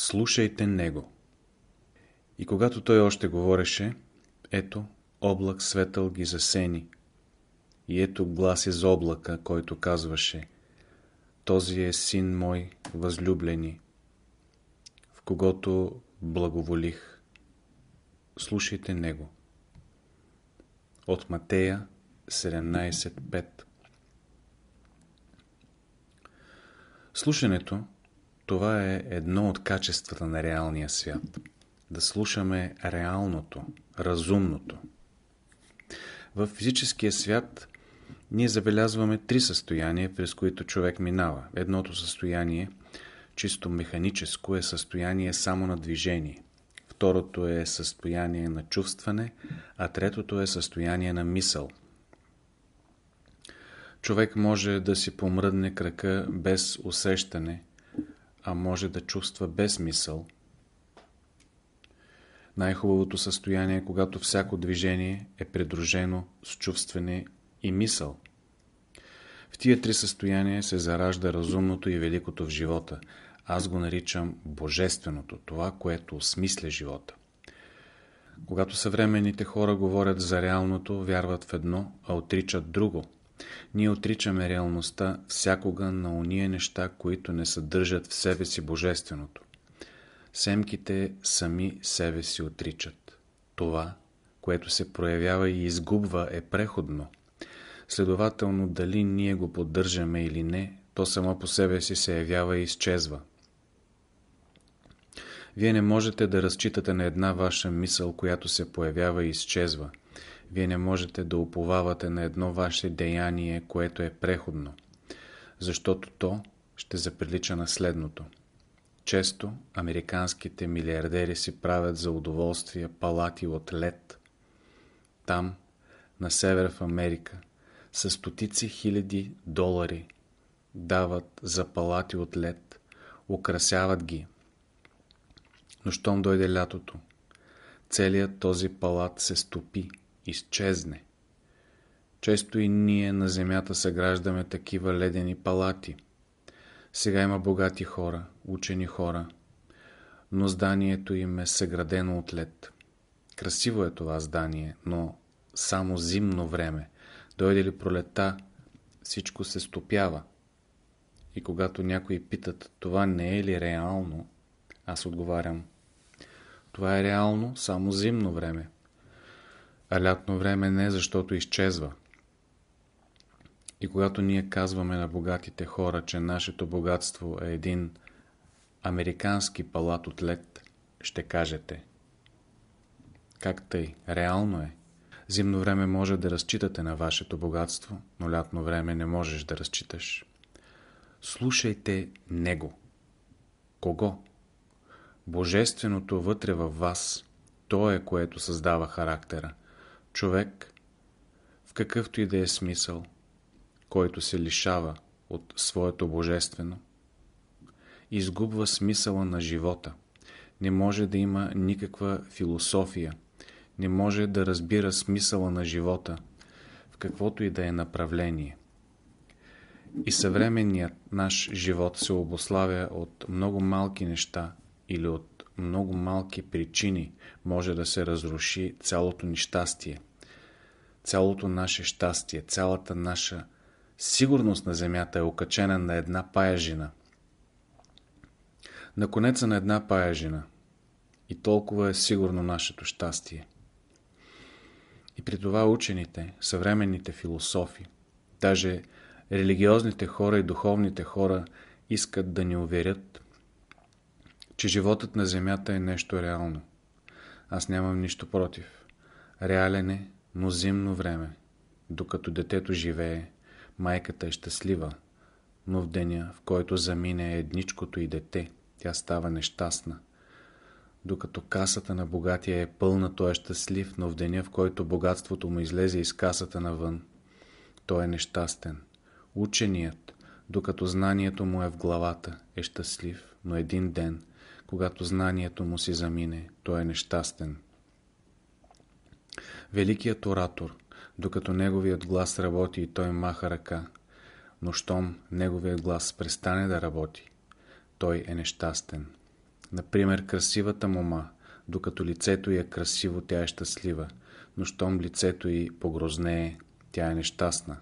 слушайте него. И когато той още говореше, ето, облак светъл ги засени. И ето глас из облака, който казваше Този е син мой, възлюблени, в когото благоволих. Слушайте него. От Матея 17.5 Слушането – това е едно от качествата на реалния свят. Да слушаме реалното, разумното. В физическия свят ние забелязваме три състояния, през които човек минава. Едното състояние, чисто механическо, е състояние само на движение. Второто е състояние на чувстване, а третото е състояние на мисъл. Човек може да си помръдне крака без усещане – а може да чувства без мисъл. Най-хубавото състояние е когато всяко движение е придружено с чувстване и мисъл. В тия три състояния се заражда разумното и великото в живота. Аз го наричам божественото, това, което осмисля живота. Когато съвременните хора говорят за реалното, вярват в едно, а отричат друго – ние отричаме реалността всякога на уния неща, които не съдържат в себе си божественото. Семките сами себе си отричат. Това, което се проявява и изгубва, е преходно. Следователно, дали ние го поддържаме или не, то само по себе си се явява и изчезва. Вие не можете да разчитате на една ваша мисъл, която се появява и изчезва вие не можете да уповавате на едно ваше деяние, което е преходно, защото то ще заприлича на следното. Често американските милиардери си правят за удоволствие палати от лед. Там, на север в Америка, с стотици хиляди долари дават за палати от лед, украсяват ги. Но щом дойде лятото, целият този палат се стопи изчезне. Често и ние на земята съграждаме такива ледени палати. Сега има богати хора, учени хора, но зданието им е съградено от лед. Красиво е това здание, но само зимно време. Дойде ли пролета, всичко се стопява. И когато някои питат, това не е ли реално, аз отговарям, това е реално само зимно време а лятно време не, защото изчезва. И когато ние казваме на богатите хора, че нашето богатство е един американски палат от лед, ще кажете. Как тъй? Реално е. Зимно време може да разчитате на вашето богатство, но лятно време не можеш да разчиташ. Слушайте Него. Кого? Божественото вътре във вас, то е, което създава характера. Човек, в какъвто и да е смисъл, който се лишава от своето божествено, изгубва смисъла на живота, не може да има никаква философия, не може да разбира смисъла на живота, в каквото и да е направление. И съвременният наш живот се обославя от много малки неща или от много малки причини може да се разруши цялото ни щастие, цялото наше щастие, цялата наша сигурност на земята е окачена на една паяжина. На конеца на една паяжина. И толкова е сигурно нашето щастие. И при това учените, съвременните философи, даже религиозните хора и духовните хора искат да ни уверят, че животът на Земята е нещо реално. Аз нямам нищо против. Реален е, но зимно време. Докато детето живее, майката е щастлива, но в деня, в който замине едничкото и дете, тя става нещастна. Докато касата на богатия е пълна, той е щастлив, но в деня, в който богатството му излезе из касата навън, той е нещастен. Ученият, докато знанието му е в главата, е щастлив, но един ден – когато знанието му си замине, той е нещастен. Великият оратор, докато неговият глас работи и той маха ръка, но щом неговият глас престане да работи, той е нещастен. Например, красивата мома, докато лицето й е красиво, тя е щастлива, но щом лицето й погрознее, тя е нещастна.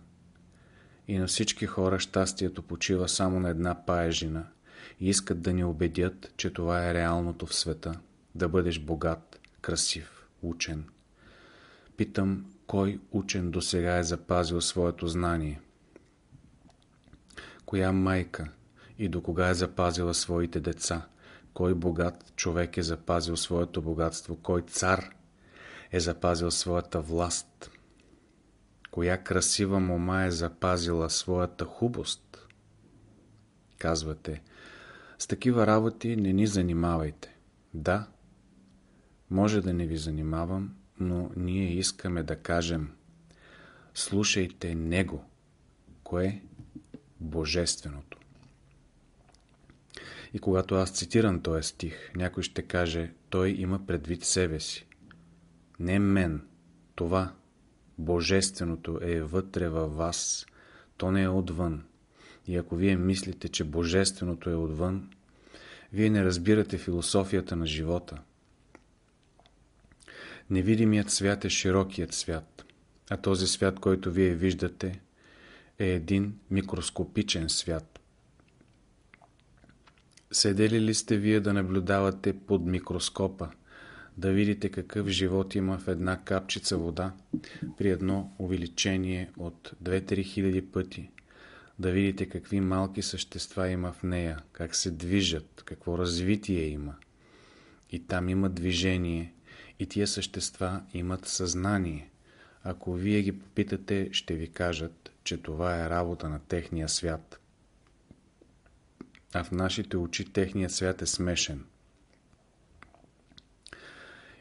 И на всички хора щастието почива само на една паежина – и искат да ни убедят, че това е реалното в света. Да бъдеш богат, красив, учен. Питам, кой учен до сега е запазил своето знание? Коя майка и до кога е запазила своите деца? Кой богат човек е запазил своето богатство? Кой цар е запазил своята власт? Коя красива мома е запазила своята хубост? Казвате – с такива работи не ни занимавайте. Да, може да не ви занимавам, но ние искаме да кажем слушайте Него, кое е Божественото. И когато аз цитирам този стих, някой ще каже, той има предвид себе си. Не мен, това Божественото е вътре във вас, то не е отвън. И ако вие мислите, че божественото е отвън, вие не разбирате философията на живота. Невидимият свят е широкият свят, а този свят, който вие виждате, е един микроскопичен свят. Седели ли сте вие да наблюдавате под микроскопа, да видите какъв живот има в една капчица вода при едно увеличение от 2-3 хиляди пъти – да видите какви малки същества има в нея, как се движат, какво развитие има. И там има движение, и тия същества имат съзнание. Ако вие ги попитате, ще ви кажат, че това е работа на техния свят. А в нашите очи техният свят е смешен.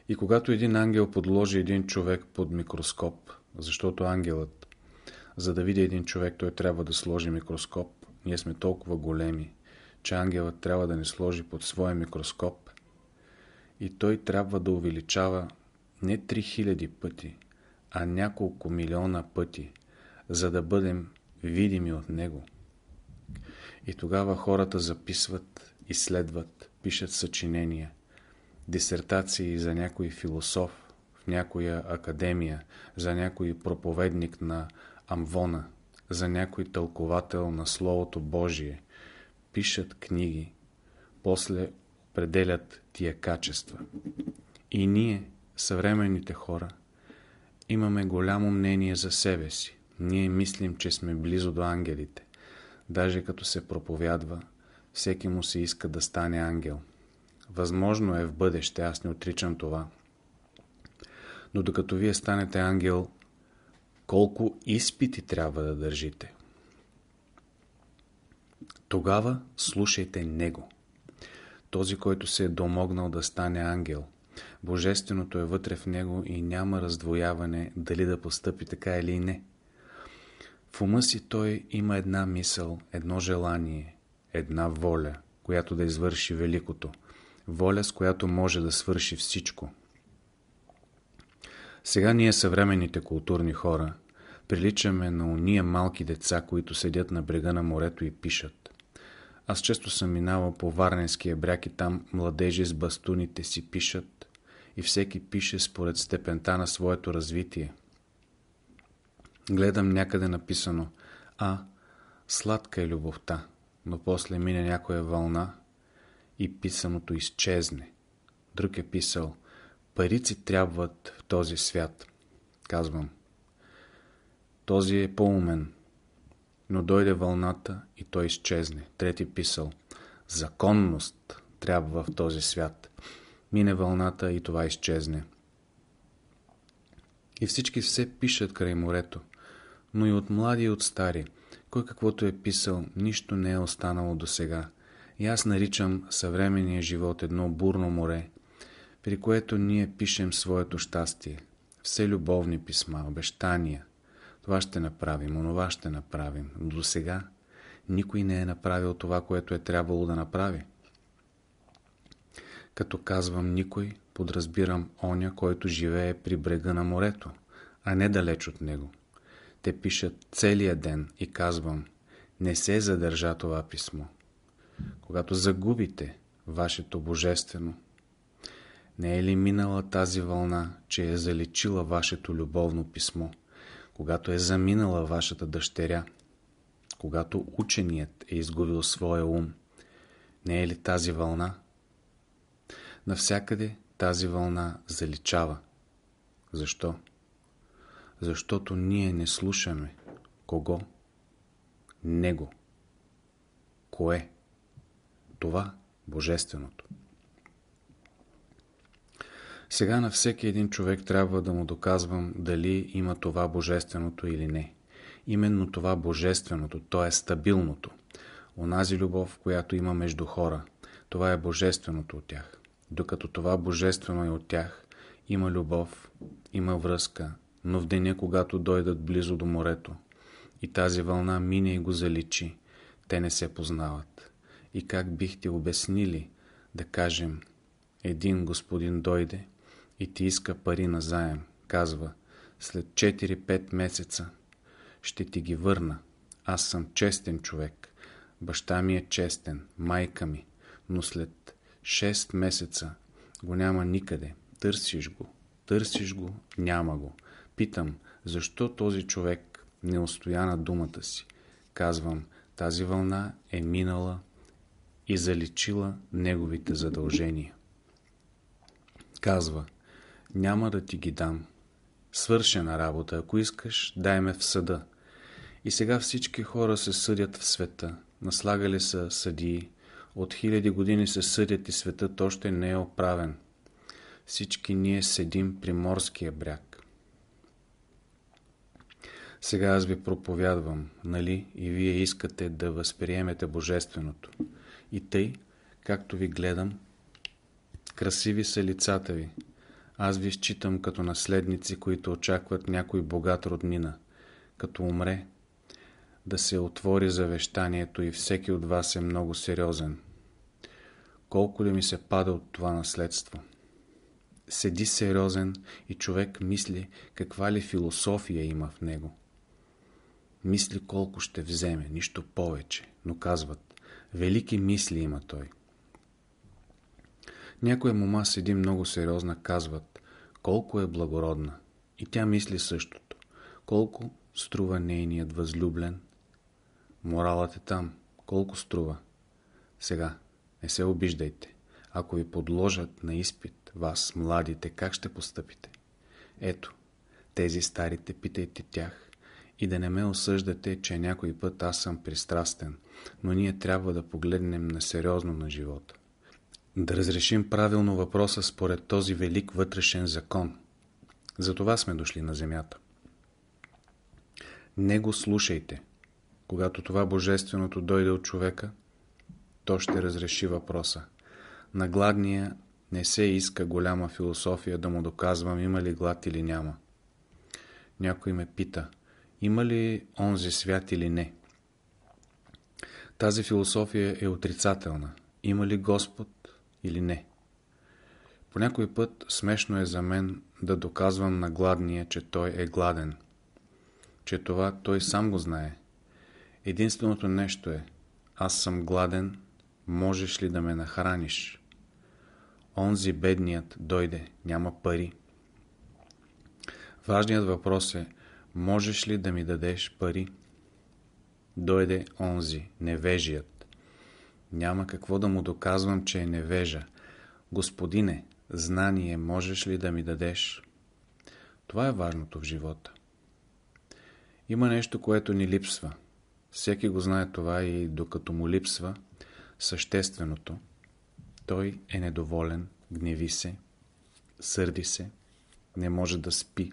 И когато един ангел подложи един човек под микроскоп, защото ангелът за да види един човек, той трябва да сложи микроскоп. Ние сме толкова големи, че ангелът трябва да ни сложи под своя микроскоп и той трябва да увеличава не 3000 пъти, а няколко милиона пъти, за да бъдем видими от него. И тогава хората записват, изследват, пишат съчинения, дисертации за някой философ в някоя академия, за някой проповедник на амвона, за някой тълковател на Словото Божие, пишат книги, после определят тия качества. И ние, съвременните хора, имаме голямо мнение за себе си. Ние мислим, че сме близо до ангелите. Даже като се проповядва, всеки му се иска да стане ангел. Възможно е в бъдеще, аз не отричам това. Но докато вие станете ангел, колко изпити трябва да държите. Тогава слушайте Него. Този, който се е домогнал да стане ангел. Божественото е вътре в него и няма раздвояване дали да постъпи така или не. В ума си той има една мисъл, едно желание, една воля, която да извърши великото. Воля, с която може да свърши всичко. Сега ние съвременните културни хора приличаме на уния малки деца, които седят на брега на морето и пишат. Аз често съм минавал по Варненския бряг и там младежи с бастуните си пишат и всеки пише според степента на своето развитие. Гледам някъде написано А. Сладка е любовта, но после мине някоя вълна и писаното изчезне. Друг е писал – Парици трябват в този свят. Казвам. Този е по-умен. Но дойде вълната и той изчезне. Трети писал. Законност трябва в този свят. Мине вълната и това изчезне. И всички все пишат край морето. Но и от млади и от стари. Кой каквото е писал, нищо не е останало до сега. И аз наричам съвременния живот едно бурно море, при което ние пишем своето щастие. Все любовни писма, обещания. Това ще направим, онова ще направим. Но до сега никой не е направил това, което е трябвало да направи. Като казвам никой, подразбирам оня, който живее при брега на морето, а не далеч от него. Те пишат целия ден и казвам, не се задържа това писмо. Когато загубите вашето божествено, не е ли минала тази вълна, че е залечила вашето любовно писмо? Когато е заминала вашата дъщеря? Когато ученият е изгубил своя ум? Не е ли тази вълна? Навсякъде тази вълна заличава. Защо? Защото ние не слушаме. Кого? Него. Кое? Това Божественото. Сега на всеки един човек трябва да му доказвам дали има това божественото или не. Именно това божественото, то е стабилното. Онази любов, която има между хора, това е божественото от тях. Докато това божествено е от тях, има любов, има връзка, но в деня, когато дойдат близо до морето и тази вълна мине и го заличи, те не се познават. И как бихте обяснили, да кажем, един господин дойде, и ти иска пари на заем. Казва, след 4-5 месеца ще ти ги върна. Аз съм честен човек. Баща ми е честен, майка ми. Но след 6 месеца го няма никъде. Търсиш го, търсиш го, няма го. Питам, защо този човек не устоя на думата си? Казвам, тази вълна е минала и заличила неговите задължения. Казва, няма да ти ги дам. Свършена работа, ако искаш, дай ме в съда. И сега всички хора се съдят в света. Наслагали са съдии. От хиляди години се съдят и светът още не е оправен. Всички ние седим при морския бряг. Сега аз ви проповядвам, нали, и вие искате да възприемете Божественото. И тъй, както ви гледам, красиви са лицата ви, аз ви считам като наследници, които очакват някой богат роднина. Като умре, да се отвори завещанието и всеки от вас е много сериозен. Колко ли ми се пада от това наследство? Седи сериозен и човек мисли каква ли философия има в него. Мисли колко ще вземе, нищо повече, но казват, велики мисли има той. Някоя мома седи много сериозна, казват, колко е благородна. И тя мисли същото. Колко струва нейният възлюблен? Моралът е там. Колко струва? Сега, не се обиждайте. Ако ви подложат на изпит, вас, младите, как ще постъпите? Ето, тези старите, питайте тях и да не ме осъждате, че някой път аз съм пристрастен, но ние трябва да погледнем на сериозно на живота да разрешим правилно въпроса според този велик вътрешен закон. За това сме дошли на земята. Не го слушайте. Когато това божественото дойде от човека, то ще разреши въпроса. На гладния не се иска голяма философия да му доказвам има ли глад или няма. Някой ме пита, има ли онзи свят или не? Тази философия е отрицателна. Има ли Господ или не. По някой път смешно е за мен да доказвам на гладния, че той е гладен. Че това той сам го знае. Единственото нещо е, аз съм гладен, можеш ли да ме нахраниш? Онзи бедният дойде, няма пари. Важният въпрос е, можеш ли да ми дадеш пари? Дойде онзи, невежият. Няма какво да му доказвам, че е невежа. Господине, знание можеш ли да ми дадеш? Това е важното в живота. Има нещо, което ни липсва. Всеки го знае това и докато му липсва същественото, той е недоволен, гневи се, сърди се, не може да спи,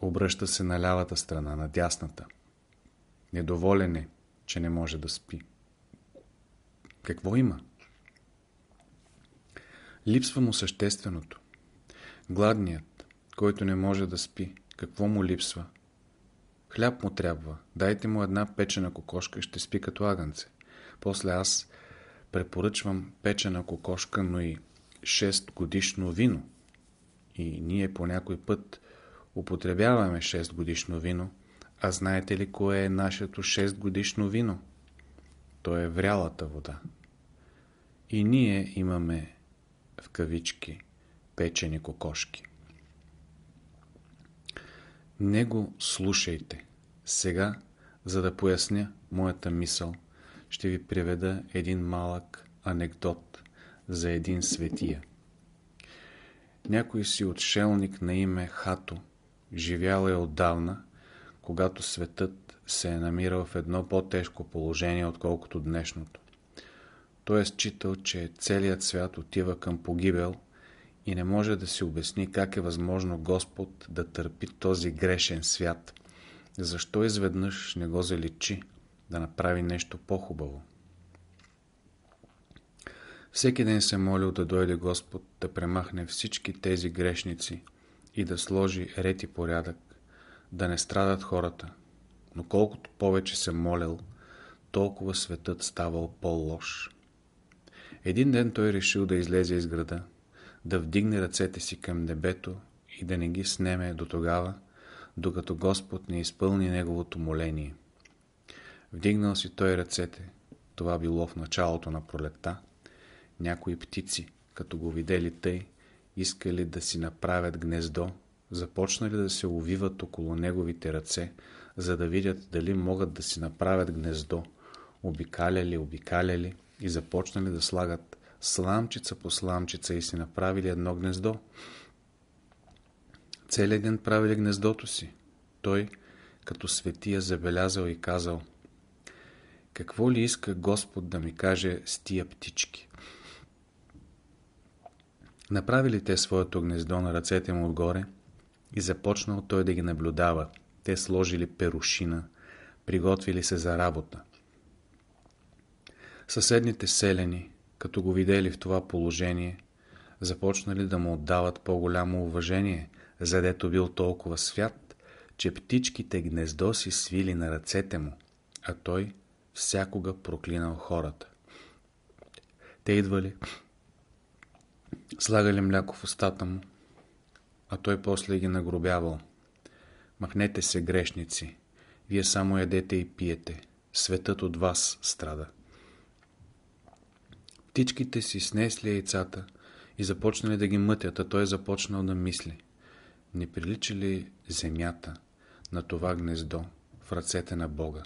обръща се на лявата страна, на дясната. Недоволен е, че не може да спи. Какво има? Липсва му същественото. Гладният, който не може да спи, какво му липсва? Хляб му трябва. Дайте му една печена кокошка и ще спи като агънце. После аз препоръчвам печена кокошка, но и 6 годишно вино. И ние по някой път употребяваме 6 годишно вино. А знаете ли кое е нашето 6 годишно вино? То е врялата вода. И ние имаме в кавички печени кокошки. Него слушайте. Сега, за да поясня моята мисъл, ще ви приведа един малък анекдот за един светия. Някой си отшелник на име Хато, живял е отдавна, когато светът се е намирал в едно по-тежко положение, отколкото днешното. Той е считал, че целият свят отива към погибел и не може да си обясни как е възможно Господ да търпи този грешен свят. Защо изведнъж не го заличи да направи нещо по-хубаво? Всеки ден се молил да дойде Господ да премахне всички тези грешници и да сложи ред и порядък, да не страдат хората. Но колкото повече се молил, толкова светът ставал по-лош. Един ден той е решил да излезе из града, да вдигне ръцете си към небето и да не ги снеме до тогава, докато Господ не изпълни неговото моление. Вдигнал си той ръцете, това било в началото на пролетта, някои птици, като го видели тъй, искали да си направят гнездо, започнали да се увиват около неговите ръце, за да видят дали могат да си направят гнездо, обикаляли, обикаляли, и започнали да слагат сламчица по сламчица и си направили едно гнездо. Целият ден правили гнездото си. Той, като светия, забелязал и казал Какво ли иска Господ да ми каже с тия птички? Направили те своето гнездо на ръцете му отгоре и започнал той да ги наблюдава. Те сложили перушина, приготвили се за работа. Съседните селени, като го видели в това положение, започнали да му отдават по-голямо уважение, задето бил толкова свят, че птичките гнездо си свили на ръцете му, а той всякога проклинал хората. Те идвали, слагали мляко в устата му, а той после ги нагробявал. Махнете се, грешници, вие само ядете и пиете, светът от вас страда. Птичките си снесли яйцата и започнали да ги мътят, а той е започнал да мисли. Не прилича ли земята на това гнездо в ръцете на Бога?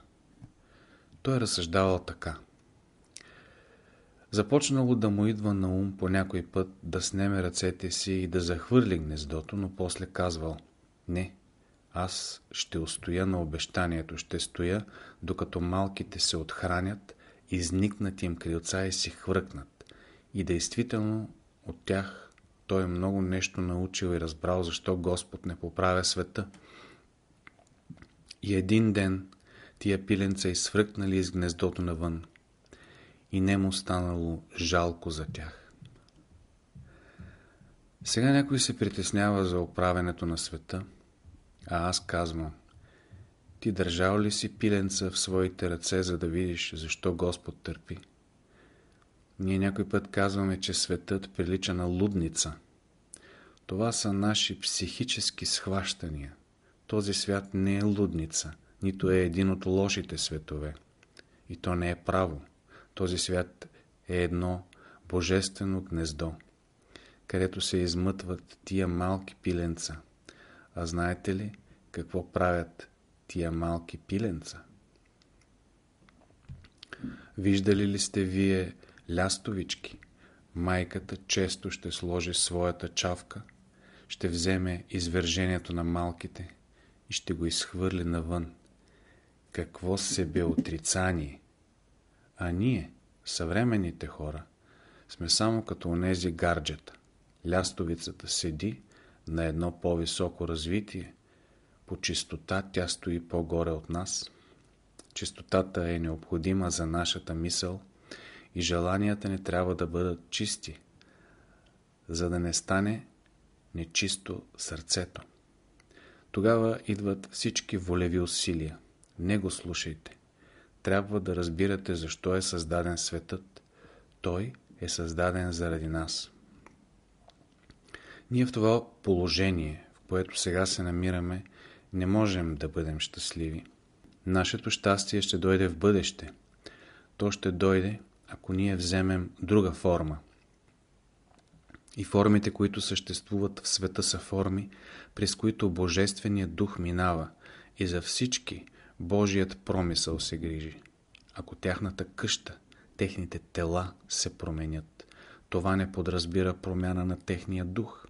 Той е разсъждавал така. Започнало да му идва на ум по някой път да снеме ръцете си и да захвърли гнездото, но после казвал «Не, аз ще устоя на обещанието, ще стоя, докато малките се отхранят изникнат им крилца и се хвъркнат. И действително от тях той е много нещо научил и разбрал защо Господ не поправя света. И един ден тия пиленца изфръкнали из гнездото навън и не му станало жалко за тях. Сега някой се притеснява за оправенето на света, а аз казвам – ти държал ли си пиленца в своите ръце, за да видиш защо Господ търпи? Ние някой път казваме, че светът прилича на лудница. Това са наши психически схващания. Този свят не е лудница, нито е един от лошите светове. И то не е право. Този свят е едно божествено гнездо, където се измътват тия малки пиленца. А знаете ли какво правят тия малки пиленца. Виждали ли сте вие лястовички? Майката често ще сложи своята чавка, ще вземе извержението на малките и ще го изхвърли навън. Какво себе отрицание! А ние, съвременните хора, сме само като онези гарджета. Лястовицата седи на едно по-високо развитие – по чистота тя стои по-горе от нас. Чистотата е необходима за нашата мисъл и желанията не трябва да бъдат чисти, за да не стане нечисто сърцето. Тогава идват всички волеви усилия. Не го слушайте. Трябва да разбирате защо е създаден светът. Той е създаден заради нас. Ние в това положение, в което сега се намираме, не можем да бъдем щастливи. Нашето щастие ще дойде в бъдеще. То ще дойде, ако ние вземем друга форма. И формите, които съществуват в света са форми, през които Божественият дух минава и за всички Божият промисъл се грижи. Ако тяхната къща, техните тела се променят, това не подразбира промяна на техния дух,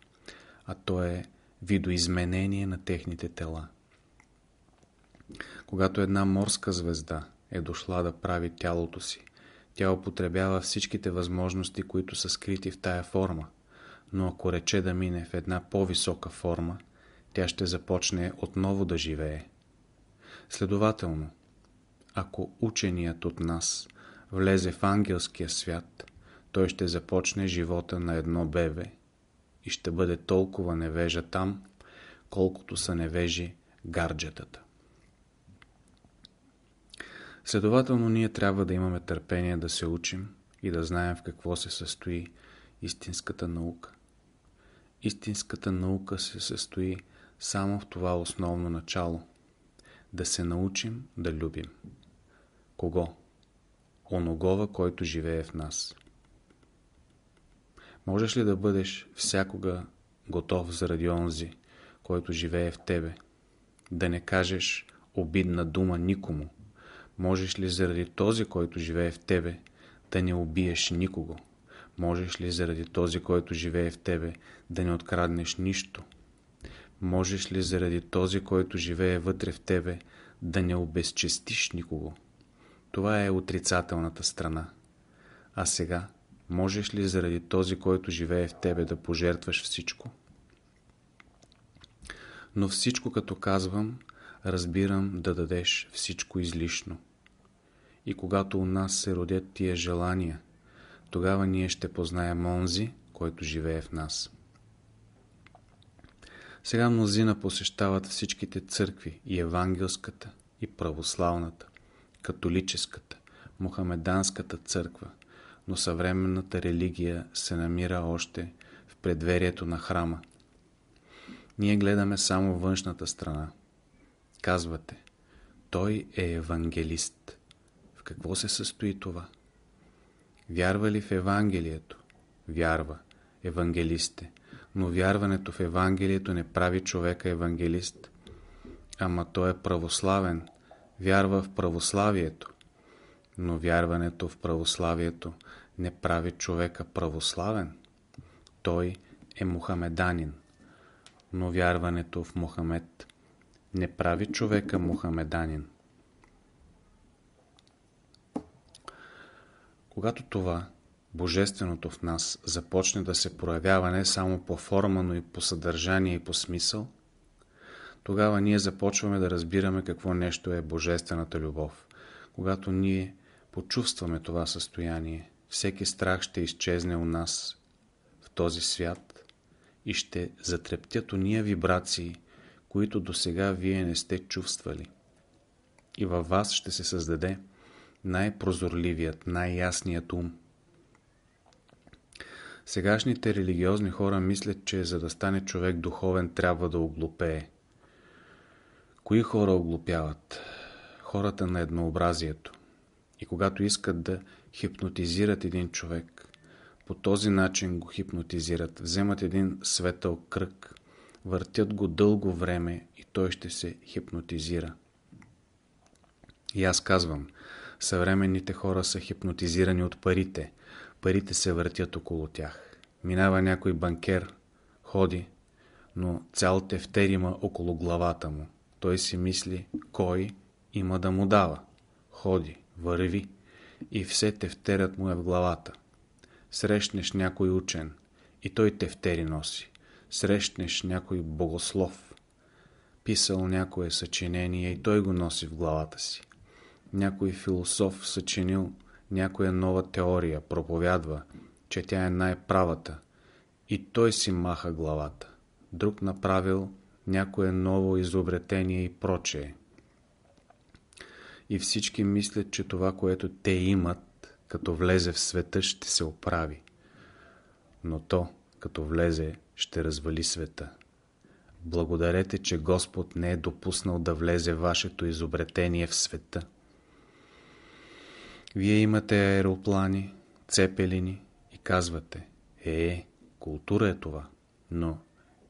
а то е видоизменение на техните тела. Когато една морска звезда е дошла да прави тялото си, тя употребява всичките възможности, които са скрити в тая форма, но ако рече да мине в една по-висока форма, тя ще започне отново да живее. Следователно, ако ученият от нас влезе в ангелския свят, той ще започне живота на едно бебе и ще бъде толкова невежа там, колкото са невежи гарджетата. Следователно ние трябва да имаме търпение да се учим и да знаем в какво се състои истинската наука. Истинската наука се състои само в това основно начало – да се научим да любим. Кого? Оногова, който живее в нас. Можеш ли да бъдеш всякога готов заради онзи, който живее в тебе? Да не кажеш обидна дума никому. Можеш ли заради този, който живее в тебе, да не убиеш никого? Можеш ли заради този, който живее в тебе, да не откраднеш нищо? Можеш ли заради този, който живее вътре в тебе, да не обезчестиш никого? Това е отрицателната страна. А сега Можеш ли заради този, който живее в тебе, да пожертваш всичко? Но всичко, като казвам, разбирам да дадеш всичко излишно. И когато у нас се родят тия желания, тогава ние ще познаем онзи, който живее в нас. Сега мнозина посещават всичките църкви, и евангелската, и православната, католическата, мухамеданската църква – но съвременната религия се намира още в предверието на храма. Ние гледаме само външната страна. Казвате, той е евангелист. В какво се състои това? Вярва ли в Евангелието? Вярва. Евангелисте. Но вярването в Евангелието не прави човека евангелист. Ама той е православен. Вярва в православието. Но вярването в православието не прави човека православен. Той е мухамеданин. Но вярването в Мухамед не прави човека мухамеданин. Когато това, Божественото в нас, започне да се проявява не само по форма, но и по съдържание и по смисъл, тогава ние започваме да разбираме какво нещо е Божествената любов. Когато ние почувстваме това състояние, всеки страх ще изчезне у нас в този свят и ще затрептят уния вибрации, които до сега вие не сте чувствали. И във вас ще се създаде най-прозорливият, най-ясният ум. Сегашните религиозни хора мислят, че за да стане човек духовен трябва да оглупее. Кои хора оглупяват? Хората на еднообразието и когато искат да хипнотизират един човек, по този начин го хипнотизират, вземат един светъл кръг, въртят го дълго време и той ще се хипнотизира. И аз казвам, съвременните хора са хипнотизирани от парите. Парите се въртят около тях. Минава някой банкер, ходи, но цял тефтер има около главата му. Той си мисли, кой има да му дава. Ходи, върви и все тефтерът му е в главата. Срещнеш някой учен и той тефтери носи. Срещнеш някой богослов, писал някое съчинение и той го носи в главата си. Някой философ съчинил някоя нова теория, проповядва, че тя е най-правата и той си маха главата. Друг направил някое ново изобретение и прочее и всички мислят, че това, което те имат, като влезе в света, ще се оправи. Но то, като влезе, ще развали света. Благодарете, че Господ не е допуснал да влезе вашето изобретение в света. Вие имате аероплани, цепелини и казвате «Е, е култура е това». Но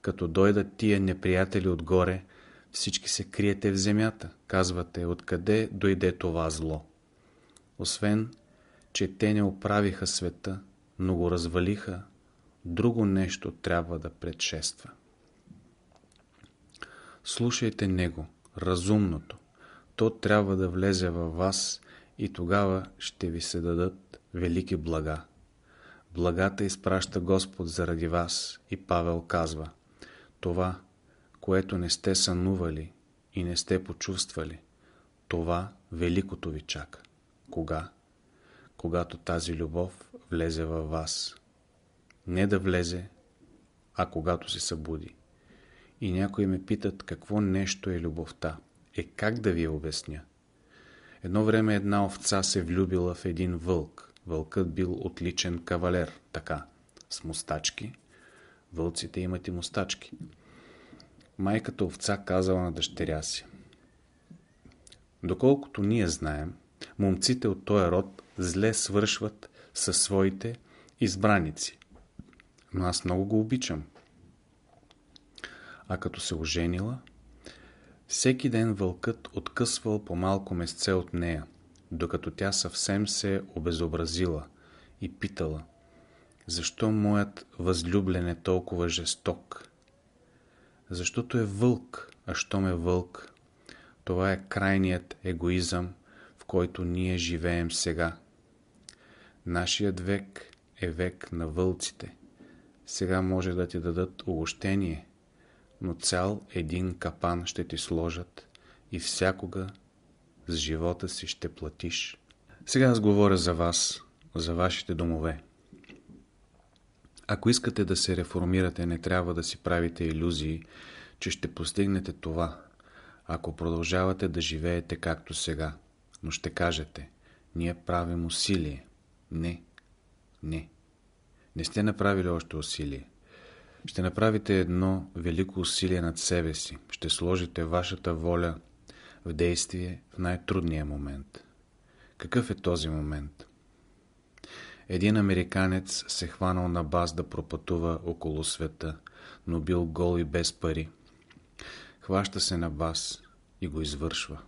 като дойдат тия неприятели отгоре – всички се криете в земята. Казвате, откъде дойде това зло. Освен, че те не оправиха света, но го развалиха, друго нещо трябва да предшества. Слушайте него, разумното. То трябва да влезе във вас и тогава ще ви се дадат велики блага. Благата изпраща Господ заради вас и Павел казва, това – което не сте сънували и не сте почувствали, това великото ви чака. Кога? Когато тази любов влезе във вас. Не да влезе, а когато се събуди. И някои ме питат какво нещо е любовта. Е как да ви я обясня? Едно време една овца се влюбила в един вълк. Вълкът бил отличен кавалер, така, с мустачки. Вълците имат и мустачки майката овца казала на дъщеря си. Доколкото ние знаем, момците от този род зле свършват със своите избраници. Но аз много го обичам. А като се оженила, всеки ден вълкът откъсвал по малко месце от нея, докато тя съвсем се обезобразила и питала, защо моят възлюблен е толкова жесток? защото е вълк, а щом е вълк, това е крайният егоизъм, в който ние живеем сега. Нашият век е век на вълците. Сега може да ти дадат огощение, но цял един капан ще ти сложат и всякога с живота си ще платиш. Сега аз говоря за вас, за вашите домове. Ако искате да се реформирате, не трябва да си правите иллюзии, че ще постигнете това, ако продължавате да живеете както сега. Но ще кажете, ние правим усилие. Не, не. Не сте направили още усилие. Ще направите едно велико усилие над себе си. Ще сложите вашата воля в действие в най-трудния момент. Какъв е този момент? Един американец се хванал на баз да пропътува около света, но бил гол и без пари. Хваща се на баз и го извършва.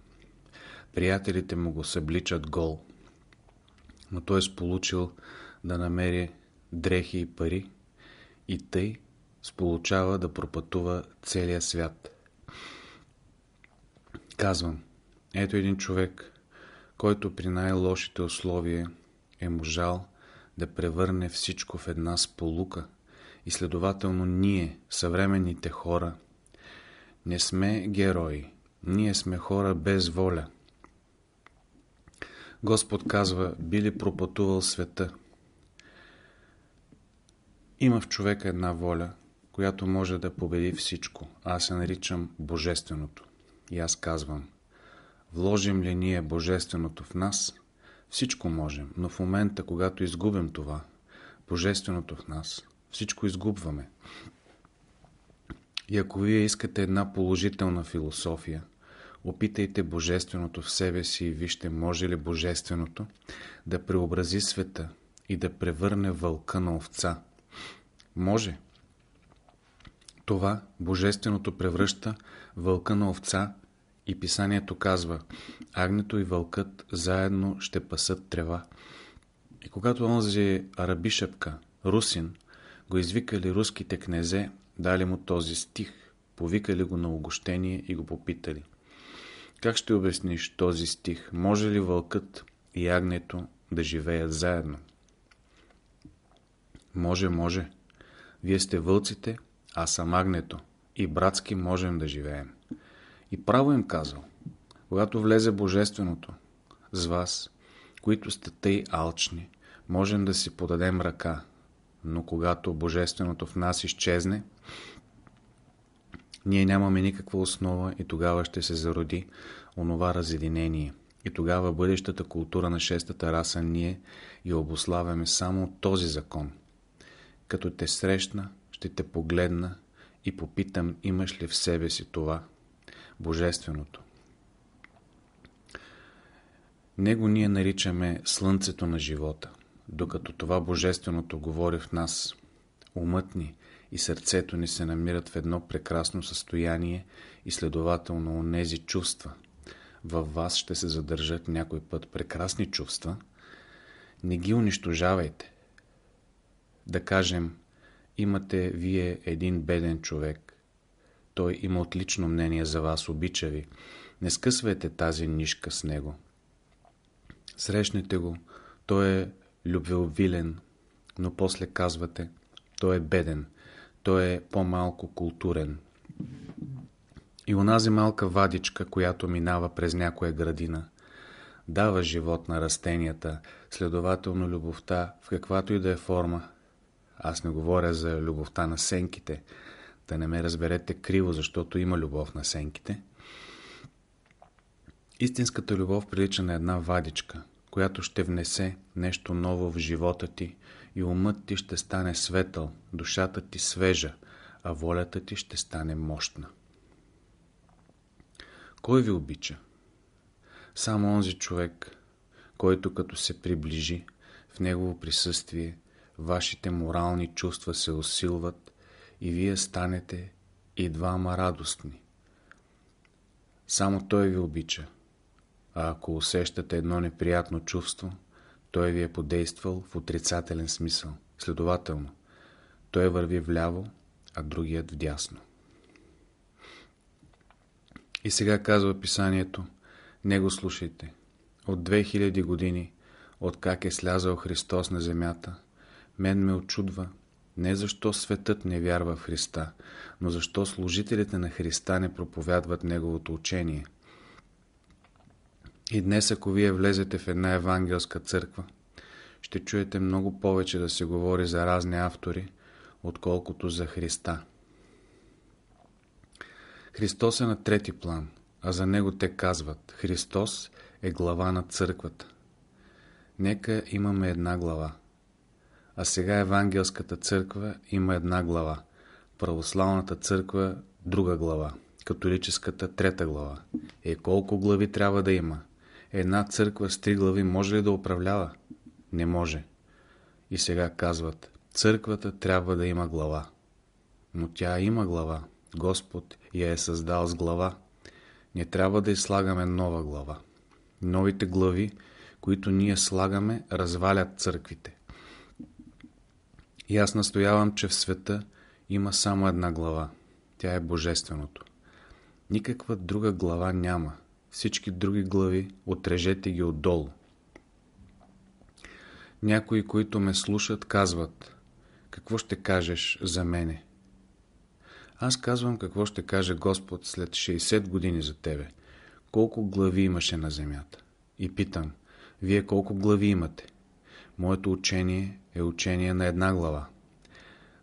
Приятелите му го събличат гол, но той е сполучил да намери дрехи и пари и тъй сполучава да пропътува целия свят. Казвам, ето един човек, който при най-лошите условия е можал да превърне всичко в една сполука и следователно ние, съвременните хора, не сме герои, ние сме хора без воля. Господ казва, били пропътувал света. Има в човека една воля, която може да победи всичко. Аз се наричам Божественото. И аз казвам, вложим ли ние Божественото в нас – всичко можем, но в момента, когато изгубим това, божественото в нас, всичко изгубваме. И ако вие искате една положителна философия, опитайте божественото в себе си и вижте може ли божественото да преобрази света и да превърне вълка на овца. Може. Това божественото превръща вълка на овца и писанието казва Агнето и вълкът заедно ще пасат трева. И когато онзи арабишепка, русин, го извикали руските князе, дали му този стих, повикали го на огощение и го попитали. Как ще обясниш този стих? Може ли вълкът и агнето да живеят заедно? Може, може. Вие сте вълците, аз съм агнето и братски можем да живеем. И право им казал, когато влезе Божественото с вас, които сте тъй алчни, можем да си подадем ръка, но когато Божественото в нас изчезне, ние нямаме никаква основа и тогава ще се зароди онова разединение. И тогава бъдещата култура на шестата раса ние и обославяме само този закон. Като те срещна, ще те погледна и попитам имаш ли в себе си това – Божественото. Него ние наричаме Слънцето на живота, докато това Божественото говори в нас. Умът ни и сърцето ни се намират в едно прекрасно състояние и следователно нези чувства. Във вас ще се задържат някой път прекрасни чувства. Не ги унищожавайте. Да кажем, имате вие един беден човек, той има отлично мнение за вас, обича ви. Не скъсвайте тази нишка с него. Срещнете го. Той е любвеобилен, но после казвате, той е беден, той е по-малко културен. И онази малка вадичка, която минава през някоя градина, дава живот на растенията, следователно любовта, в каквато и да е форма. Аз не говоря за любовта на сенките – да не ме разберете криво, защото има любов на сенките. Истинската любов прилича на една вадичка, която ще внесе нещо ново в живота ти и умът ти ще стане светъл, душата ти свежа, а волята ти ще стане мощна. Кой ви обича? Само онзи човек, който като се приближи в негово присъствие, вашите морални чувства се усилват и вие станете и двама радостни. Само Той ви обича. А ако усещате едно неприятно чувство, Той ви е подействал в отрицателен смисъл. Следователно, Той върви вляво, а другият вдясно. И сега казва писанието, не го слушайте. От 2000 години, откак е слязал Христос на земята, мен ме очудва, не защо светът не вярва в Христа, но защо служителите на Христа не проповядват Неговото учение. И днес, ако вие влезете в една евангелска църква, ще чуете много повече да се говори за разни автори, отколкото за Христа. Христос е на трети план, а за Него те казват Христос е глава на църквата. Нека имаме една глава а сега Евангелската църква има една глава, Православната църква друга глава, Католическата трета глава. Е колко глави трябва да има? Една църква с три глави може ли да управлява? Не може. И сега казват, църквата трябва да има глава. Но тя има глава. Господ я е създал с глава. Не трябва да излагаме нова глава. Новите глави, които ние слагаме, развалят църквите. И аз настоявам, че в света има само една глава. Тя е Божественото. Никаква друга глава няма. Всички други глави отрежете ги отдолу. Някои, които ме слушат, казват Какво ще кажеш за мене? Аз казвам какво ще каже Господ след 60 години за тебе. Колко глави имаше на земята? И питам, вие колко глави имате? Моето учение е учение на една глава.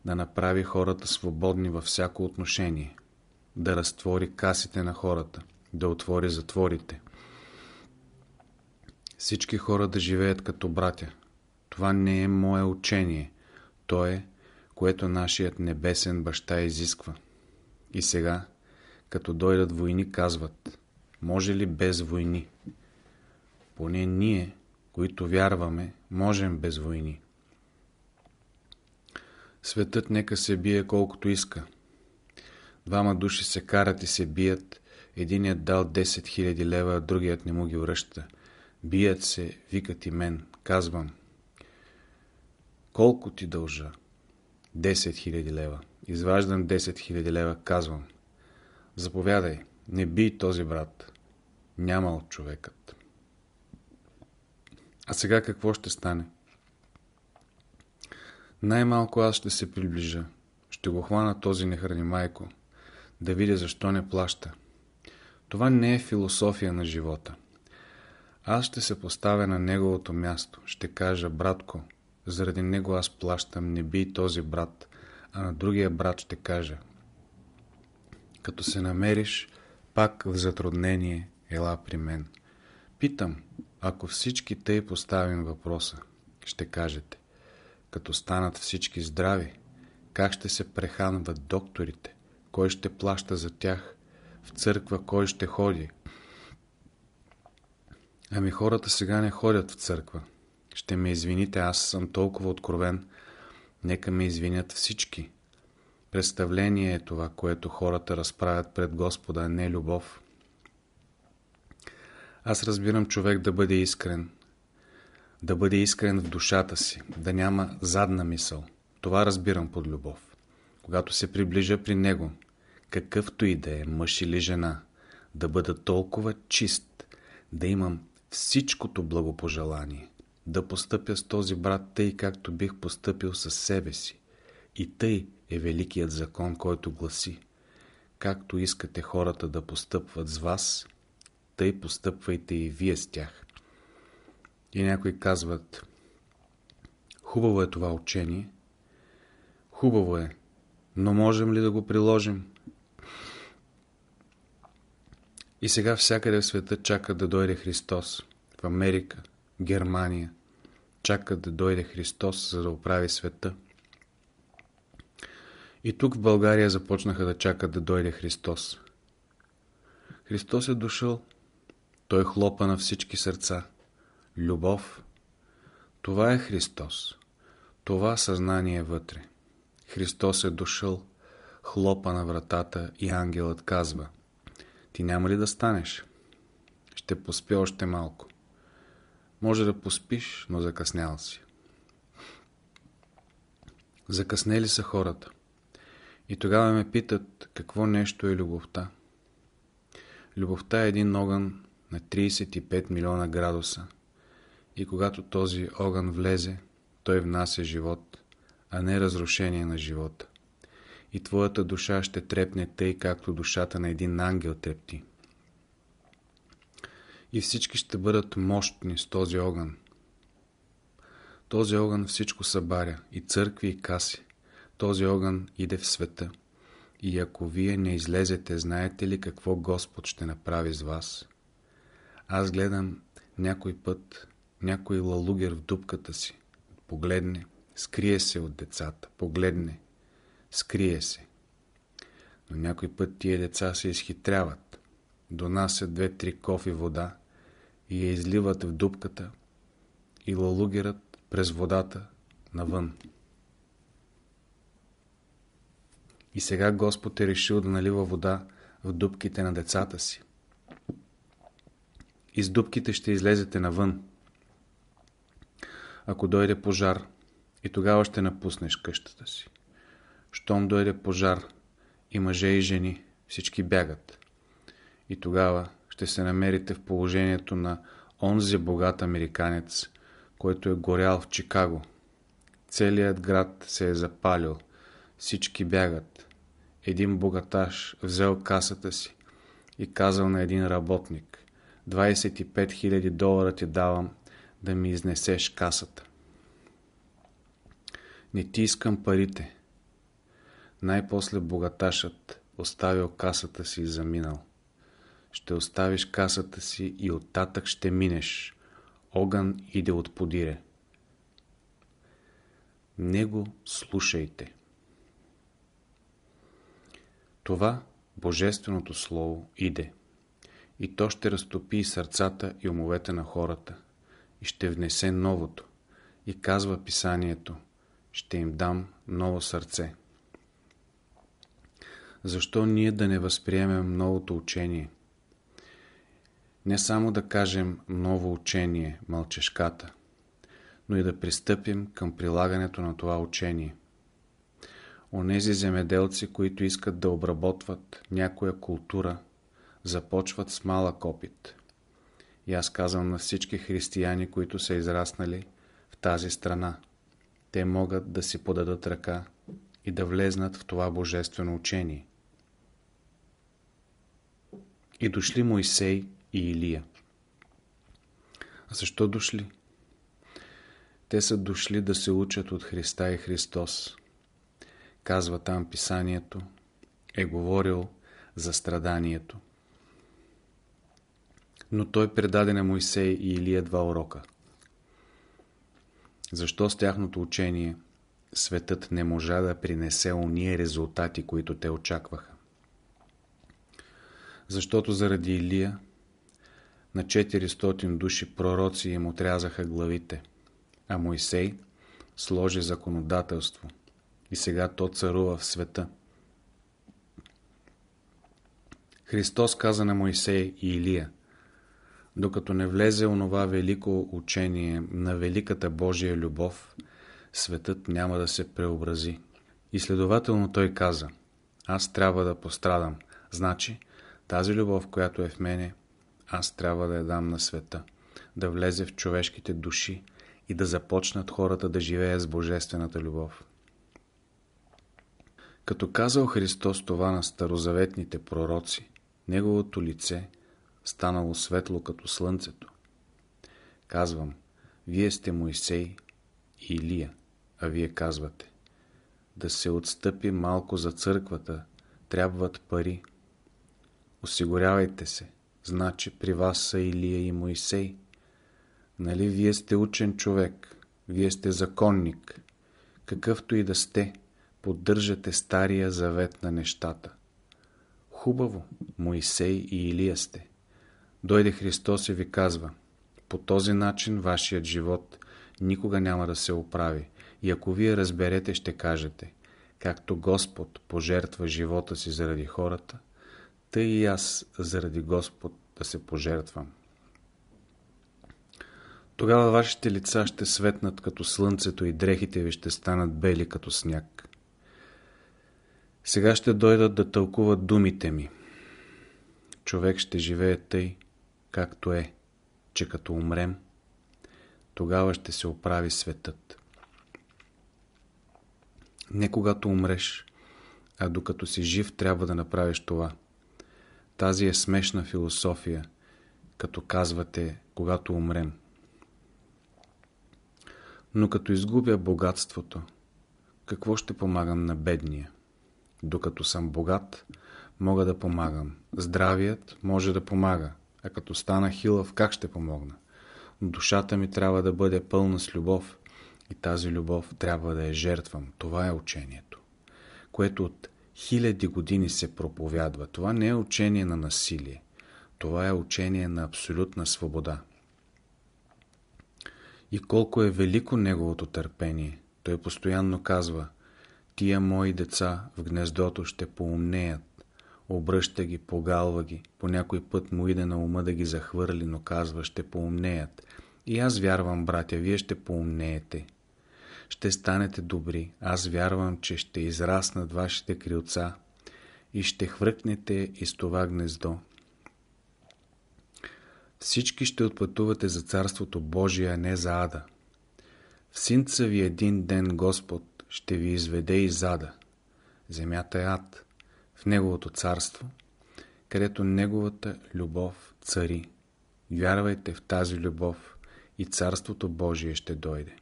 Да направи хората свободни във всяко отношение. Да разтвори касите на хората. Да отвори затворите. Всички хора да живеят като братя. Това не е мое учение. То е, което нашият небесен баща изисква. И сега, като дойдат войни, казват, може ли без войни? Поне ние, които вярваме, можем без войни. Светът нека се бие колкото иска. Двама души се карат и се бият. Единият дал 10 000 лева, а другият не му ги връща. Бият се, викат и мен. Казвам. Колко ти дължа? 10 000 лева. Изваждам 10 000 лева, казвам. Заповядай, не бий този брат. Нямал човекът. А сега какво ще стане? Най-малко аз ще се приближа. Ще го хвана този нехрани майко. Да видя защо не плаща. Това не е философия на живота. Аз ще се поставя на неговото място. Ще кажа, братко, заради него аз плащам, не бий този брат, а на другия брат ще кажа. Като се намериш, пак в затруднение, ела при мен. Питам, ако всички тъй поставим въпроса, ще кажете. Като станат всички здрави, как ще се преханват докторите? Кой ще плаща за тях? В църква кой ще ходи? Ами хората сега не ходят в църква. Ще ме извините, аз съм толкова откровен. Нека ме извинят всички. Представление е това, което хората разправят пред Господа, не любов. Аз разбирам човек да бъде искрен, да бъде искрен в душата си, да няма задна мисъл. Това разбирам под любов. Когато се приближа при него, какъвто и да е мъж или жена, да бъда толкова чист, да имам всичкото благопожелание, да постъпя с този брат тъй, както бих постъпил със себе си. И тъй е великият закон, който гласи Както искате хората да постъпват с вас, тъй постъпвайте и вие с тях. И някои казват, хубаво е това учение, хубаво е, но можем ли да го приложим? И сега всякъде в света чакат да дойде Христос. В Америка, Германия, чакат да дойде Христос, за да оправи света. И тук в България започнаха да чакат да дойде Христос. Христос е дошъл. Той хлопа на всички сърца любов. Това е Христос. Това съзнание е вътре. Христос е дошъл, хлопа на вратата и ангелът казва Ти няма ли да станеш? Ще поспя още малко. Може да поспиш, но закъснял си. Закъснели са хората. И тогава ме питат какво нещо е любовта. Любовта е един огън на 35 милиона градуса – и когато този огън влезе, той внася живот, а не разрушение на живота. И твоята душа ще трепне тъй, както душата на един ангел трепти. И всички ще бъдат мощни с този огън. Този огън всичко събаря, и църкви, и каси. Този огън иде в света. И ако вие не излезете, знаете ли какво Господ ще направи с вас? Аз гледам някой път някой лалугер в дупката си. Погледне, скрие се от децата, погледне, скрие се. Но някой път тия деца се изхитряват, донасят две-три кофи вода и я изливат в дупката и лалугерът през водата навън. И сега Господ е решил да налива вода в дупките на децата си. Из дупките ще излезете навън ако дойде пожар, и тогава ще напуснеш къщата си. Щом дойде пожар, и мъже и жени, всички бягат. И тогава ще се намерите в положението на онзи богат американец, който е горял в Чикаго. Целият град се е запалил, всички бягат. Един богаташ взел касата си и казал на един работник 25 000 долара ти давам да ми изнесеш касата. Не ти искам парите. Най-после богаташът оставил касата си и заминал. Ще оставиш касата си и оттатък ще минеш. Огън иде от подире. Него слушайте. Това Божественото Слово иде. И то ще разтопи и сърцата и умовете на хората и ще внесе новото. И казва писанието, ще им дам ново сърце. Защо ние да не възприемем новото учение? Не само да кажем ново учение, мълчешката, но и да пристъпим към прилагането на това учение. Онези земеделци, които искат да обработват някоя култура, започват с малък опит – и аз казвам на всички християни, които са израснали в тази страна. Те могат да си подадат ръка и да влезнат в това божествено учение. И дошли Моисей и Илия. А защо дошли? Те са дошли да се учат от Христа и Христос. Казва там писанието, е говорил за страданието но той предаде на Моисей и Илия два урока. Защо с тяхното учение светът не можа да принесе уния резултати, които те очакваха? Защото заради Илия на 400 души пророци им отрязаха главите, а Моисей сложи законодателство и сега то царува в света. Христос каза на Моисей и Илия – докато не влезе онова велико учение на великата Божия любов, светът няма да се преобрази. И следователно той каза, аз трябва да пострадам, значи тази любов, която е в мене, аз трябва да я дам на света, да влезе в човешките души и да започнат хората да живеят с божествената любов. Като казал Христос това на старозаветните пророци, Неговото лице – станало светло като слънцето. Казвам, вие сте Моисей и Илия, а вие казвате, да се отстъпи малко за църквата, трябват пари. Осигурявайте се, значи при вас са Илия и Моисей. Нали вие сте учен човек, вие сте законник, какъвто и да сте, поддържате стария завет на нещата. Хубаво, Моисей и Илия сте дойде Христос и ви казва по този начин вашият живот никога няма да се оправи и ако вие разберете ще кажете както Господ пожертва живота си заради хората, тъй и аз заради Господ да се пожертвам. Тогава вашите лица ще светнат като слънцето и дрехите ви ще станат бели като сняг. Сега ще дойдат да тълкуват думите ми. Човек ще живее тъй, както е, че като умрем, тогава ще се оправи светът. Не когато умреш, а докато си жив трябва да направиш това. Тази е смешна философия, като казвате, когато умрем. Но като изгубя богатството, какво ще помагам на бедния? Докато съм богат, мога да помагам. Здравият може да помага а като стана хилав, как ще помогна? Но душата ми трябва да бъде пълна с любов и тази любов трябва да е жертвам. Това е учението, което от хиляди години се проповядва. Това не е учение на насилие. Това е учение на абсолютна свобода. И колко е велико неговото търпение. Той постоянно казва, тия мои деца в гнездото ще поумнеят, Обръща ги, погалва ги, по някой път му иде на ума да ги захвърли, но казва, ще поумнеят. И аз вярвам, братя, вие ще поумнеете. Ще станете добри, аз вярвам, че ще израснат вашите крилца и ще хвъркнете из това гнездо. Всички ще отпътувате за Царството Божие, а не за ада. В синца ви един ден Господ ще ви изведе из ада. Земята е ад в Неговото царство, където Неговата любов цари. Вярвайте в тази любов и Царството Божие ще дойде.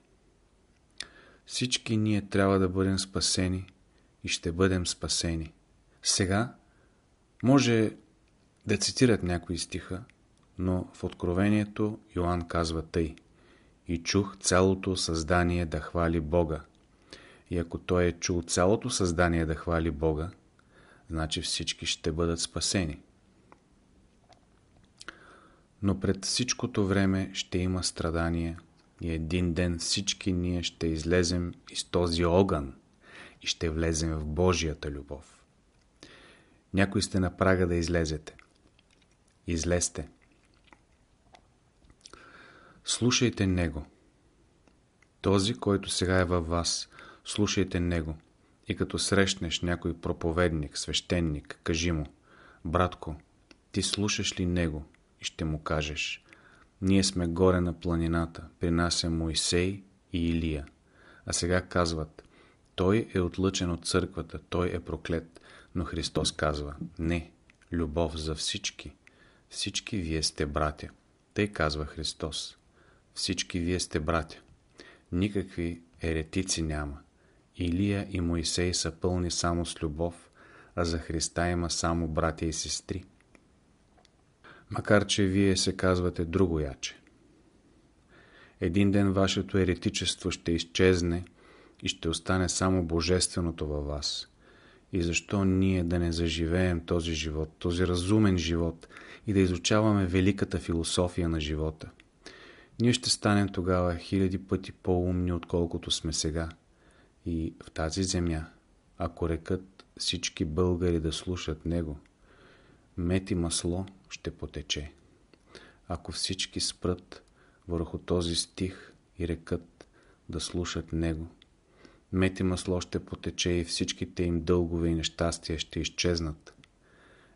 Всички ние трябва да бъдем спасени и ще бъдем спасени. Сега може да цитират някои стиха, но в Откровението Йоанн казва тъй И чух цялото създание да хвали Бога. И ако той е чул цялото създание да хвали Бога, значи всички ще бъдат спасени. Но пред всичкото време ще има страдания и един ден всички ние ще излезем из този огън и ще влезем в Божията любов. Някой сте на прага да излезете. Излезте. Слушайте Него. Този, който сега е във вас, слушайте Него – и като срещнеш някой проповедник, свещеник, кажи му, братко, ти слушаш ли него? И ще му кажеш, ние сме горе на планината, при нас е Моисей и Илия. А сега казват, той е отлъчен от църквата, той е проклет. Но Христос казва, не, любов за всички. Всички вие сте братя. Тъй казва Христос. Всички вие сте братя. Никакви еретици няма. Илия и Моисей са пълни само с любов, а за Христа има само братя и сестри. Макар, че вие се казвате друго яче. Един ден вашето еретичество ще изчезне и ще остане само божественото във вас. И защо ние да не заживеем този живот, този разумен живот и да изучаваме великата философия на живота? Ние ще станем тогава хиляди пъти по-умни, отколкото сме сега и в тази земя, ако рекат всички българи да слушат него, мет и масло ще потече. Ако всички спрат върху този стих и рекат да слушат него, мет и масло ще потече и всичките им дългове и нещастия ще изчезнат.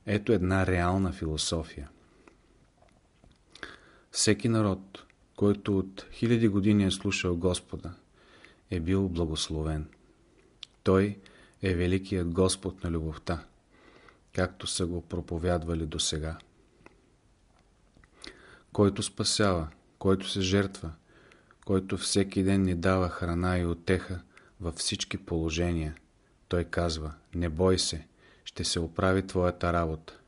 Ето една реална философия. Всеки народ, който от хиляди години е слушал Господа, е бил благословен. Той е великият Господ на любовта, както са го проповядвали до сега. Който спасява, който се жертва, който всеки ден ни дава храна и отеха във всички положения, той казва, не бой се, ще се оправи твоята работа.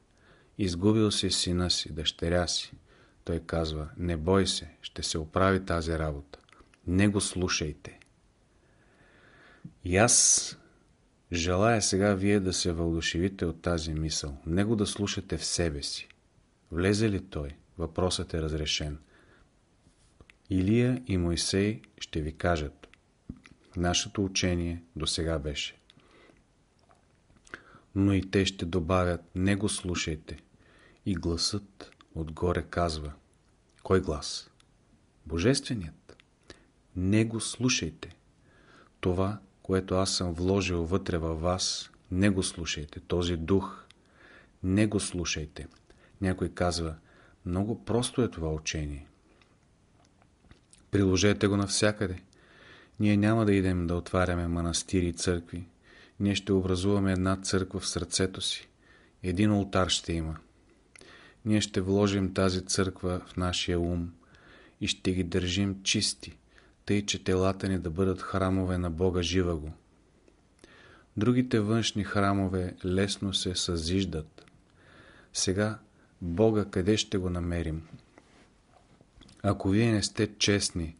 Изгубил си сина си, дъщеря си. Той казва, не бой се, ще се оправи тази работа. Не го слушайте. И аз желая сега вие да се вълдушевите от тази мисъл. Него да слушате в себе си. Влезе ли той? Въпросът е разрешен. Илия и Моисей ще ви кажат. Нашето учение до сега беше. Но и те ще добавят, не го слушайте. И гласът отгоре казва. Кой глас? Божественият. Не го слушайте. Това което аз съм вложил вътре във вас, не го слушайте. Този дух, не го слушайте. Някой казва, много просто е това учение. Приложете го навсякъде. Ние няма да идем да отваряме манастири и църкви. Ние ще образуваме една църква в сърцето си. Един ултар ще има. Ние ще вложим тази църква в нашия ум и ще ги държим чисти, тъй че телата ни да бъдат храмове на Бога жива го. Другите външни храмове лесно се съзиждат. Сега Бога къде ще го намерим? Ако вие не сте честни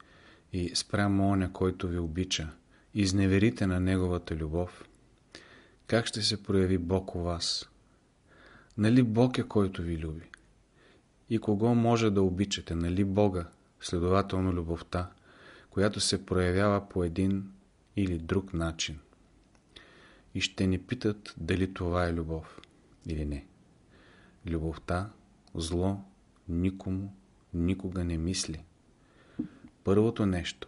и спрямо оня, който ви обича, изневерите на неговата любов, как ще се прояви Бог у вас? Нали Бог е който ви люби? И кого може да обичате? Нали Бога? Следователно любовта – която се проявява по един или друг начин. И ще ни питат дали това е любов или не. Любовта, зло, никому, никога не мисли. Първото нещо.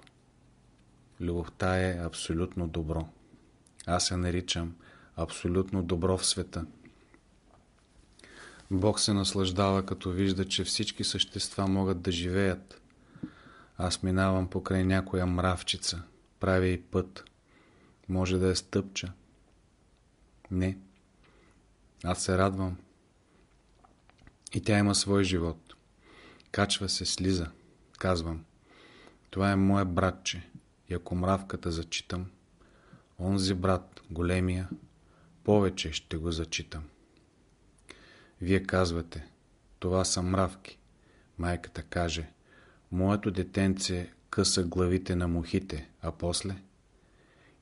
Любовта е абсолютно добро. Аз я наричам абсолютно добро в света. Бог се наслаждава, като вижда, че всички същества могат да живеят – аз минавам покрай някоя мравчица, правя и път. Може да я стъпча. Не. Аз се радвам. И тя има свой живот. Качва се, слиза. Казвам. Това е мое братче. И ако мравката зачитам, онзи брат, големия, повече ще го зачитам. Вие казвате, това са мравки. Майката каже, Моето детенце къса главите на мухите, а после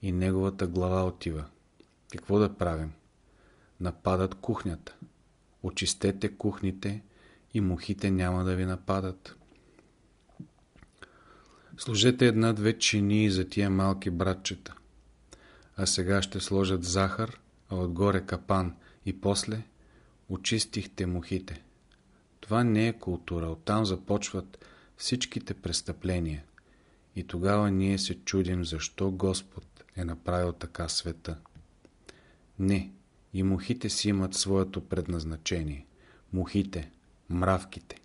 и неговата глава отива. Какво да правим? Нападат кухнята. Очистете кухните и мухите няма да ви нападат. Служете една-две чини за тия малки братчета. А сега ще сложат захар, а отгоре капан и после очистихте мухите. Това не е култура. Оттам започват всичките престъпления. И тогава ние се чудим защо Господ е направил така света. Не, и мухите си имат своето предназначение. Мухите, мравките,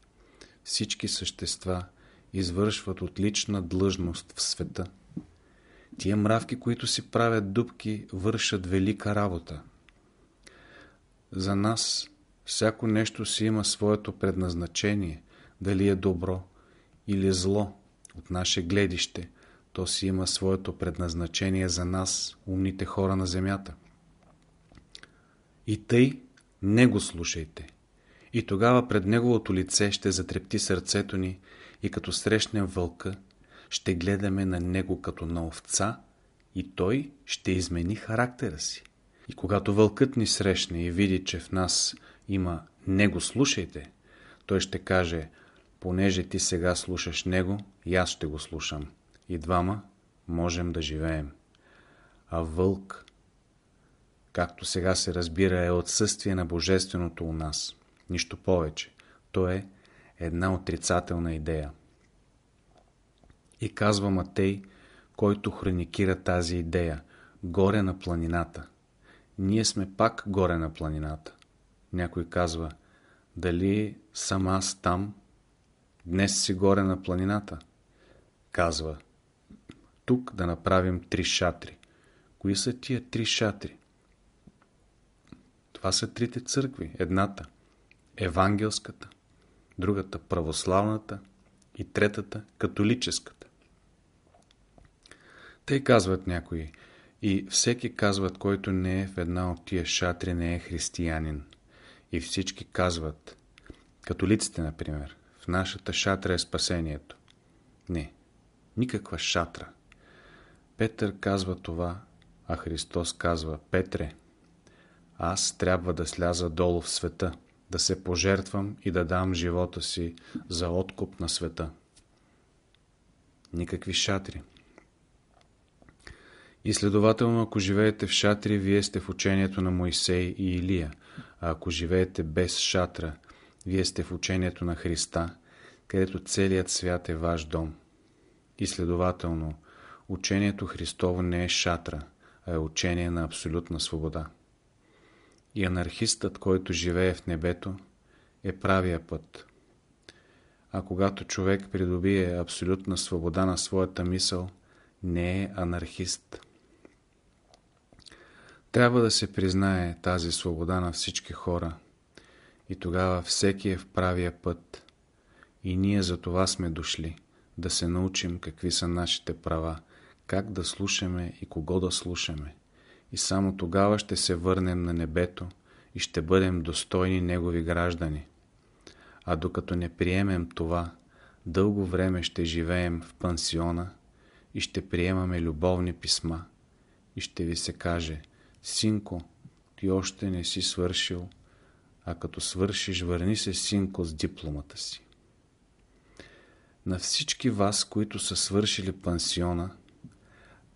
всички същества извършват отлична длъжност в света. Тия мравки, които си правят дубки, вършат велика работа. За нас всяко нещо си има своето предназначение, дали е добро, или зло от наше гледище, то си има своето предназначение за нас, умните хора на земята. И тъй не го слушайте. И тогава пред неговото лице ще затрепти сърцето ни и като срещнем вълка, ще гледаме на него като на овца и той ще измени характера си. И когато вълкът ни срещне и види, че в нас има «Не го слушайте», той ще каже Понеже ти сега слушаш него, и аз ще го слушам. И двама можем да живеем. А вълк, както сега се разбира, е отсъствие на божественото у нас. Нищо повече. То е една отрицателна идея. И казва Матей, който хроникира тази идея, горе на планината. Ние сме пак горе на планината. Някой казва, дали сам аз там? Днес си горе на планината. Казва, тук да направим три шатри. Кои са тия три шатри? Това са трите църкви. Едната – евангелската, другата – православната и третата – католическата. Те казват някои и всеки казват, който не е в една от тия шатри, не е християнин. И всички казват, католиците, например, нашата шатра е спасението. Не, никаква шатра. Петър казва това, а Христос казва, Петре, аз трябва да сляза долу в света, да се пожертвам и да дам живота си за откуп на света. Никакви шатри. И следователно, ако живеете в шатри, вие сте в учението на Моисей и Илия, а ако живеете без шатра, вие сте в учението на Христа където целият свят е ваш дом. И следователно, учението Христово не е шатра, а е учение на абсолютна свобода. И анархистът, който живее в небето, е правия път. А когато човек придобие абсолютна свобода на своята мисъл, не е анархист. Трябва да се признае тази свобода на всички хора и тогава всеки е в правия път. И ние за това сме дошли, да се научим какви са нашите права, как да слушаме и кого да слушаме. И само тогава ще се върнем на небето и ще бъдем достойни Негови граждани. А докато не приемем това, дълго време ще живеем в пансиона и ще приемаме любовни писма. И ще ви се каже, синко, ти още не си свършил, а като свършиш, върни се, синко, с дипломата си. На всички вас, които са свършили пансиона,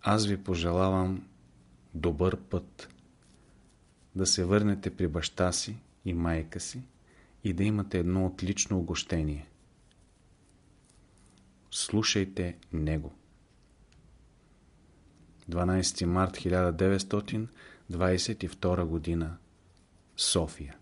аз ви пожелавам добър път. Да се върнете при баща си и майка си и да имате едно отлично огощение. Слушайте Него. 12 март 1922 година София